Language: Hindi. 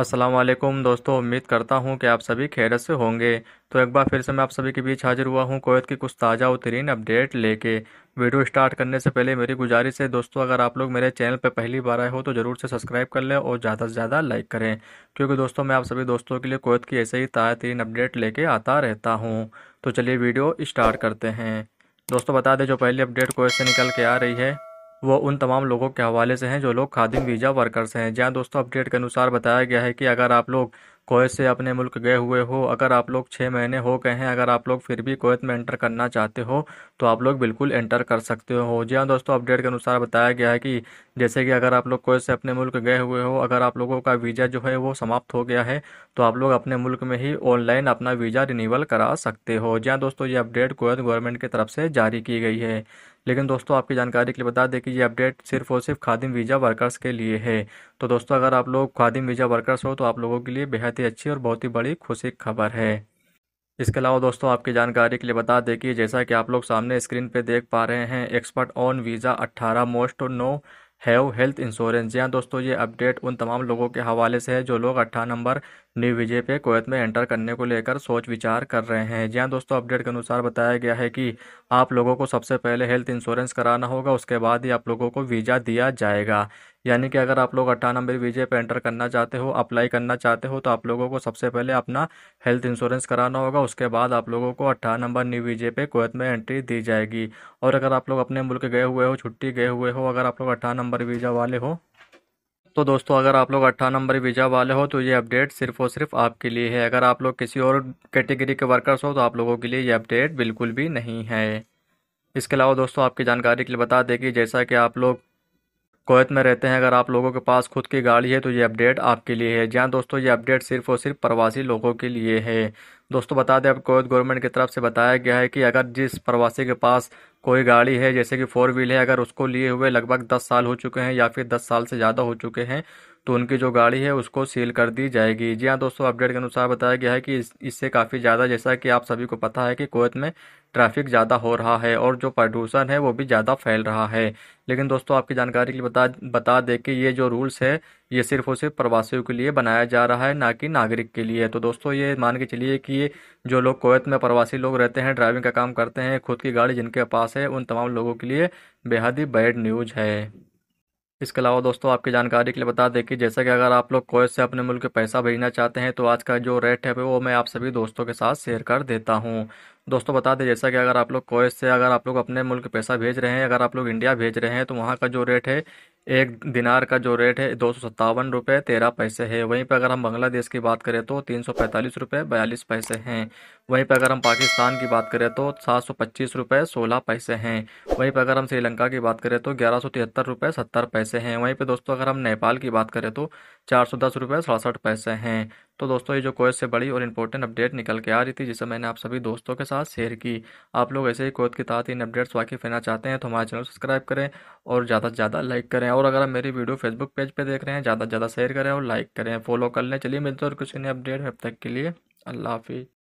असलम दोस्तों उम्मीद करता हूँ कि आप सभी खैरत से होंगे तो एक बार फिर से मैं आप सभी के बीच हाजिर हुआ हूँ कोयत की कुछ ताज़ा और तरीन अपडेट लेके वीडियो स्टार्ट करने से पहले मेरी गुजारिश है दोस्तों अगर आप लोग मेरे चैनल पर पहली बार आए हो तो ज़रूर से सब्सक्राइब कर लें और ज़्यादा से ज़्यादा लाइक करें क्योंकि दोस्तों मैं आप सभी दोस्तों के लिए कोयत की ऐसे ही ताज़ा तरीन अपडेट लेके आता रहता हूँ तो चलिए वीडियो स्टार्ट करते हैं दोस्तों बता दें जो पहली अपडेट कोयत से निकल के आ रही है वो उन तमाम लोगों के हवाले से हैं जो लोग खादिम वीज़ा वर्कर्स हैं जहाँ दोस्तों अपडेट के अनुसार बताया गया है कि अगर आप लोग कोयत से अपने मुल्क गए हुए हो अगर आप लोग छः महीने हो गए हैं अगर आप लोग फिर भी कोयत में एंटर करना चाहते हो तो आप लोग बिल्कुल एंटर कर सकते हो जी हाँ दोस्तों अपडेट के अनुसार बताया गया है कि जैसे कि अगर आप लोग कोयत से अपने मुल्क गए हुए हो अगर आप लोगों का वीज़ा जो है वो समाप्त हो गया है तो आप लोग अपने मुल्क में ही ऑनलाइन अपना वीज़ा रिनीवल करा सकते हो जी हाँ दोस्तों ये अपडेट कोयत गवर्नमेंट की तरफ से जारी की गई है लेकिन दोस्तों आपकी जानकारी के लिए बता दें कि ये अपडेट सिर्फ और सिर्फ खादिम वीज़ा वर्कर्स के लिए है तो दोस्तों अगर आप लोग खादिम वीज़ा वर्कर्स हो तो आप लोगों के लिए बेहद ही अच्छी और बहुत ही बड़ी खुशी खबर है इसके अलावा दोस्तों आपकी जानकारी के लिए बता दें कि जैसा कि आप लोग सामने स्क्रीन पर देख पा रहे हैं expert on visa 18 most no have health insurance जी हाँ दोस्तों ये अपडेट उन तमाम लोगों के हवाले से है जो लोग अट्ठारह नंबर न्यू विजय पे कोयत में एंटर करने को लेकर सोच विचार कर रहे हैं जी हाँ दोस्तों अपडेट के अनुसार बताया गया है कि आप लोगों को सबसे पहले हेल्थ इंश्योरेंस कराना होगा उसके बाद ही आप लोगों को वीज़ा दिया जाएगा यानी कि अगर आप लोग अट्ठारह नंबर वीजे पर एंटर करना चाहते हो अप्लाई करना चाहते हो तो आप लोगों को सबसे पहले अपना हेल्थ इंश्योरेंस कराना होगा उसके बाद आप लोगों को अट्ठारह नंबर न्यू वीजे पे कोत में एंट्री दी जाएगी और अगर आप लोग अपने मुल्क गए हुए हो छुट्टी गए हुए हो अगर आप लोग अट्ठारह नंबर वीज़ा वाले हो तो दोस्तों अगर आप लोग अट्ठारह नंबर वीज़ा वाले हो तो ये अपडेट सिर्फ और सिर्फ आपके लिए है अगर आप लोग किसी और कैटेगरी के वर्कर्स हो तो आप लोगों के लिए ये अपडेट बिल्कुल भी नहीं है इसके अलावा दोस्तों आपकी जानकारी के लिए बता दें कि जैसा कि आप लोग कोवैत में रहते हैं अगर आप लोगों के पास खुद की गाड़ी है तो ये अपडेट आपके लिए है जहाँ दोस्तों ये अपडेट सिर्फ और सिर्फ प्रवासी लोगों के लिए है दोस्तों बता दें अब कोवैत गवर्नमेंट की तरफ से बताया गया है कि अगर जिस प्रवासी के पास कोई गाड़ी है जैसे कि फोर व्हील है अगर उसको लिए हुए लगभग दस साल हो चुके हैं या फिर दस साल से ज़्यादा हो चुके हैं तो उनकी जो गाड़ी है उसको सील कर दी जाएगी जी हाँ दोस्तों अपडेट के अनुसार बताया गया है कि इससे काफ़ी ज़्यादा जैसा कि आप सभी को पता है कि कोयत में ट्रैफिक ज़्यादा हो रहा है और जो प्रदूषण है वो भी ज़्यादा फैल रहा है लेकिन दोस्तों आपकी जानकारी के लिए बता बता दें कि ये जो रूल्स है ये सिर्फ और सिर्फ प्रवासियों के लिए बनाया जा रहा है ना कि नागरिक के लिए तो दोस्तों ये मान के चलिए कि ये जो लोग कोयत में प्रवासी लोग रहते हैं ड्राइविंग का काम करते हैं खुद की गाड़ी जिनके पास है उन तमाम लोगों के लिए बेहद ही बैड न्यूज़ है इसके अलावा दोस्तों आपकी जानकारी के लिए बता दें कि जैसा कि अगर आप लोग कोयत से अपने मुल्क पैसा भेजना चाहते हैं तो आज का जो रेट है वो मैं आप सभी दोस्तों के साथ शेयर कर देता हूँ दोस्तों बता दें जैसा कि अगर आप लोग कोयत से अगर आप लोग अपने मुल्क पैसा भेज रहे हैं अगर आप लोग इंडिया भेज रहे हैं तो वहाँ का जो रेट है एक दिनार का जो रेट है दो सौ सत्तावन रुपये तेरह पैसे है वहीं पर अगर हम बांग्लादेश की बात करें तो तीन सौ पैंतालीस रुपये बयालीस पैसे हैं वहीं पर अगर हम पाकिस्तान की बात करें तो सात सौ पच्चीस रुपये सोलह पैसे हैं वहीं पर अगर हम श्रीलंका की बात करें तो ग्यारह सौ तिहत्तर रुपये सत्तर पैसे हैं वहीं पर दोस्तों अगर हम नेपाल की बात करें तो चार सौ दस रुपये सड़सठ पैसे हैं तो दोस्तों ये जो कोयत से बड़ी और इंपॉर्टेंट अपडेट निकल के आ रही थी जिसे मैंने आप सभी दोस्तों के साथ शेयर की आप लोग ऐसे ही कोयत के तहत इन अपडेट्स वाकिफ रहना चाहते हैं तो हमारे चैनल सब्सक्राइब करें और ज़्यादा से ज़्यादा लाइक करें और अगर आप मेरी वीडियो फेसबुक पेज पर देख रहे हैं ज़्यादा से ज़्यादा शेयर करें और लाइक करें फॉलो कर लें चलिए मिलते और कुछ नए अपडेट में अब तक के लिए अल्लाह हाफिज़